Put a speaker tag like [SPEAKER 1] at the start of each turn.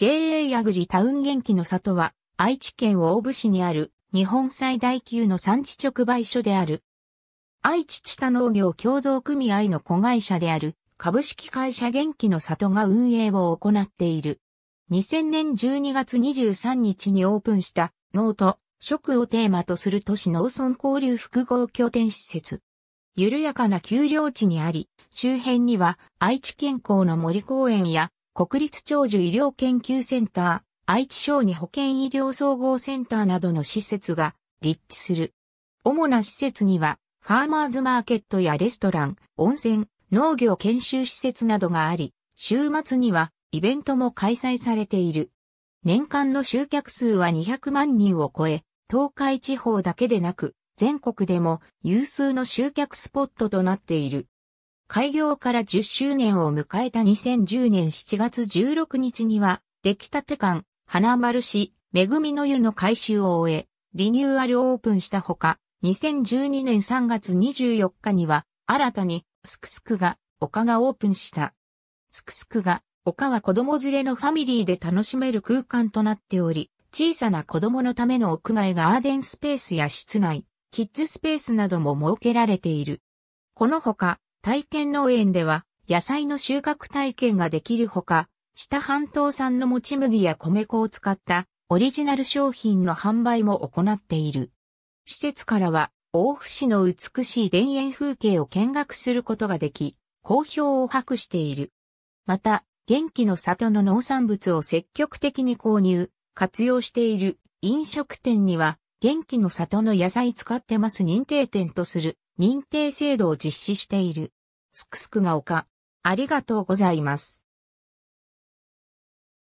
[SPEAKER 1] JA ヤグリタウン元気の里は、愛知県大府市にある日本最大級の産地直売所である。愛知知多農業協同組合の子会社である株式会社元気の里が運営を行っている。2000年12月23日にオープンした農と食をテーマとする都市農村交流複合拠点施設。緩やかな丘陵地にあり、周辺には愛知県港の森公園や国立長寿医療研究センター、愛知小児保健医療総合センターなどの施設が立地する。主な施設には、ファーマーズマーケットやレストラン、温泉、農業研修施設などがあり、週末にはイベントも開催されている。年間の集客数は200万人を超え、東海地方だけでなく、全国でも有数の集客スポットとなっている。開業から10周年を迎えた2010年7月16日には、出来立て館、花丸市、恵みの湯の改修を終え、リニューアルオープンしたほか、2012年3月24日には、新たに、すくすくが、丘がオープンした。すくすくが、丘は子供連れのファミリーで楽しめる空間となっており、小さな子供のための屋外ガーデンスペースや室内、キッズスペースなども設けられている。このほか、体験農園では野菜の収穫体験ができるほか、下半島産のもち麦や米粉を使ったオリジナル商品の販売も行っている。施設からは大府市の美しい田園風景を見学することができ、好評を博している。また、元気の里の農産物を積極的に購入、活用している飲食店には、元気の里の野菜使ってます認定店とする認定制度を実施している。すくすくが丘。ありがとうございます。